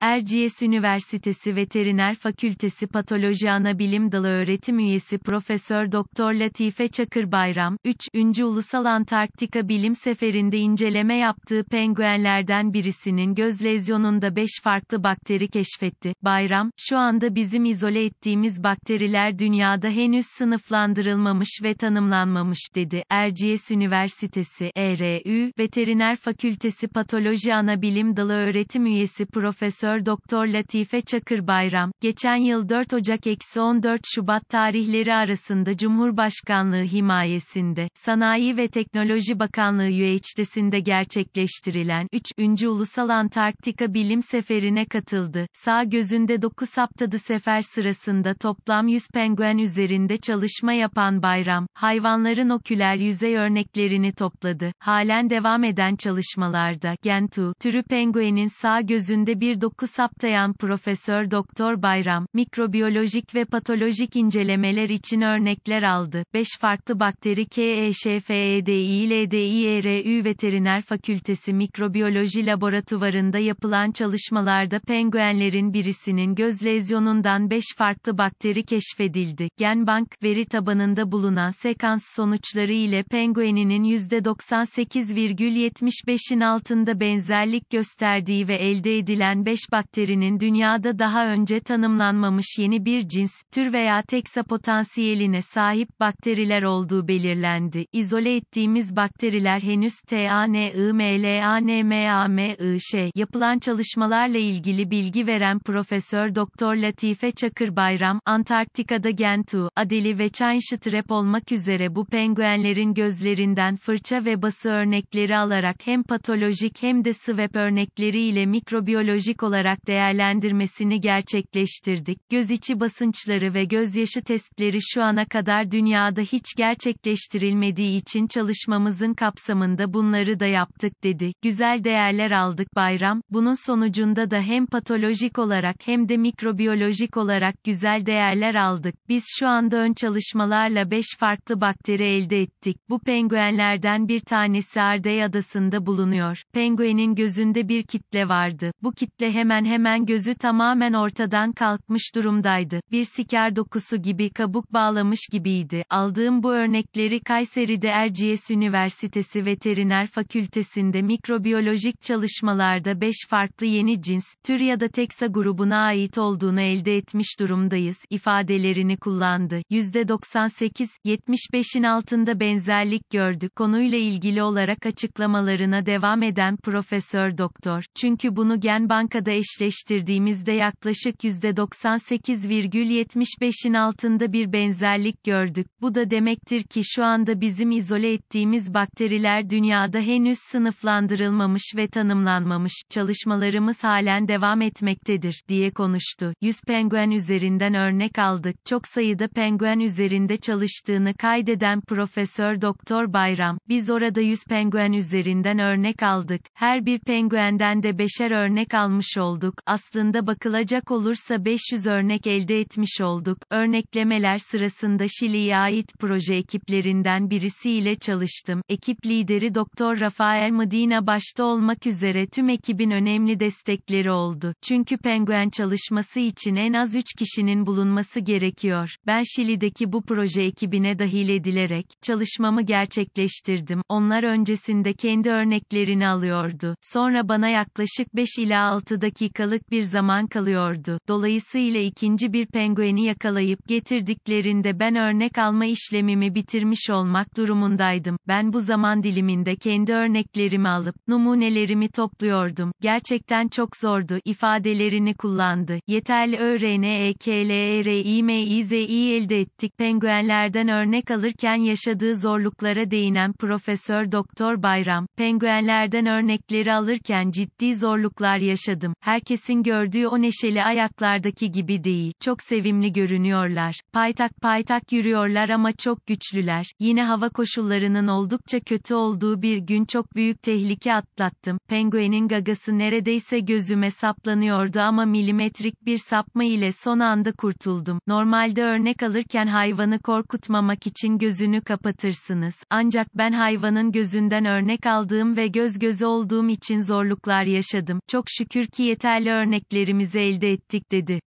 Erciyes Üniversitesi Veteriner Fakültesi Patoloji Anabilim Dalı Öğretim Üyesi Profesör Doktor Latife Çakır Bayram, 3. Ulusal Antarktika Bilim Seferi'nde inceleme yaptığı penguenlerden birisinin göz lezyonunda 5 farklı bakteri keşfetti. Bayram, şu anda bizim izole ettiğimiz bakteriler dünyada henüz sınıflandırılmamış ve tanımlanmamış dedi. Erciyes Üniversitesi ERÜ Veteriner Fakültesi Patoloji Anabilim Dalı Öğretim Üyesi Profesör Profesör Doktor Latife Çakır Bayram, geçen yıl 4 Ocak-14 Şubat tarihleri arasında Cumhurbaşkanlığı himayesinde, Sanayi ve Teknoloji Bakanlığı UHD'sinde gerçekleştirilen 3. Ulusal Antarktika Bilim Seferi'ne katıldı. Sağ gözünde 9 haftadı sefer sırasında toplam 100 penguen üzerinde çalışma yapan Bayram, hayvanların oküler yüzey örneklerini topladı. Halen devam eden çalışmalarda, Gentu, türü penguenin sağ gözünde bir doku Ufku saptayan Profesör Doktor Bayram, mikrobiyolojik ve patolojik incelemeler için örnekler aldı. 5 farklı bakteri KEŞFEDİ, LDİRÜ e Veteriner Fakültesi Mikrobiyoloji Laboratuvarında yapılan çalışmalarda penguenlerin birisinin göz lezyonundan 5 farklı bakteri keşfedildi. Genbank, veri tabanında bulunan sekans sonuçları ile pengueninin %98,75'in altında benzerlik gösterdiği ve elde edilen 5 bakterinin dünyada daha önce tanımlanmamış yeni bir cins, tür veya teksa potansiyeline sahip bakteriler olduğu belirlendi. İzole ettiğimiz bakteriler henüz TANIMLANMAMIŞ yapılan çalışmalarla ilgili bilgi veren Profesör Doktor Latife Çakır Bayram, Antarktika'da Gentoo, Adeli ve Chainstrap olmak üzere bu penguenlerin gözlerinden fırça ve bası örnekleri alarak hem patolojik hem de swap örnekleri ile mikrobiyolojik olarak olarak değerlendirmesini gerçekleştirdik. Göz içi basınçları ve gözyaşı testleri şu ana kadar dünyada hiç gerçekleştirilmediği için çalışmamızın kapsamında bunları da yaptık dedi. Güzel değerler aldık bayram. Bunun sonucunda da hem patolojik olarak hem de mikrobiyolojik olarak güzel değerler aldık. Biz şu anda ön çalışmalarla 5 farklı bakteri elde ettik. Bu penguenlerden bir tanesi Ardey adasında bulunuyor. Penguenin gözünde bir kitle vardı. Bu kitle hem hemen hemen gözü tamamen ortadan kalkmış durumdaydı. Bir siker dokusu gibi kabuk bağlamış gibiydi. Aldığım bu örnekleri Kayseri'de Erciyes Üniversitesi Veteriner Fakültesinde mikrobiyolojik çalışmalarda 5 farklı yeni cins, tür ya da teksa grubuna ait olduğunu elde etmiş durumdayız ifadelerini kullandı. %98, 75'in altında benzerlik gördü. Konuyla ilgili olarak açıklamalarına devam eden Profesör Doktor. Çünkü bunu Gen Banka'da eşleştirdiğimizde yaklaşık %98,75'in altında bir benzerlik gördük. Bu da demektir ki şu anda bizim izole ettiğimiz bakteriler dünyada henüz sınıflandırılmamış ve tanımlanmamış. Çalışmalarımız halen devam etmektedir diye konuştu. 100 penguen üzerinden örnek aldık. Çok sayıda penguen üzerinde çalıştığını kaydeden Profesör Doktor Bayram, biz orada 100 penguen üzerinden örnek aldık. Her bir penguenden de beşer örnek almış olduk olduk. Aslında bakılacak olursa 500 örnek elde etmiş olduk. Örneklemeler sırasında Şili'ye ait proje ekiplerinden birisiyle çalıştım. Ekip lideri Doktor Rafael Medina başta olmak üzere tüm ekibin önemli destekleri oldu. Çünkü penguen çalışması için en az 3 kişinin bulunması gerekiyor. Ben Şili'deki bu proje ekibine dahil edilerek çalışmamı gerçekleştirdim. Onlar öncesinde kendi örneklerini alıyordu. Sonra bana yaklaşık 5 ila 6 6'da dakikalık bir zaman kalıyordu. Dolayısıyla ikinci bir pengueni yakalayıp getirdiklerinde ben örnek alma işlemimi bitirmiş olmak durumundaydım. Ben bu zaman diliminde kendi örneklerimi alıp numunelerimi topluyordum. Gerçekten çok zordu ifadelerini kullandı. Yeterli e K L E R I I M Z I elde ettik. Penguenlerden örnek alırken yaşadığı zorluklara değinen Profesör Doktor Bayram, penguenlerden örnekleri alırken ciddi zorluklar yaşadım herkesin gördüğü o neşeli ayaklardaki gibi değil, çok sevimli görünüyorlar, paytak paytak yürüyorlar ama çok güçlüler, yine hava koşullarının oldukça kötü olduğu bir gün çok büyük tehlike atlattım, penguenin gagası neredeyse gözüme saplanıyordu ama milimetrik bir sapma ile son anda kurtuldum, normalde örnek alırken hayvanı korkutmamak için gözünü kapatırsınız, ancak ben hayvanın gözünden örnek aldığım ve göz göze olduğum için zorluklar yaşadım, çok şükür ki yeterli örneklerimizi elde ettik dedi.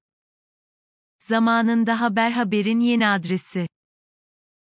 Zamanında haber haberin yeni adresi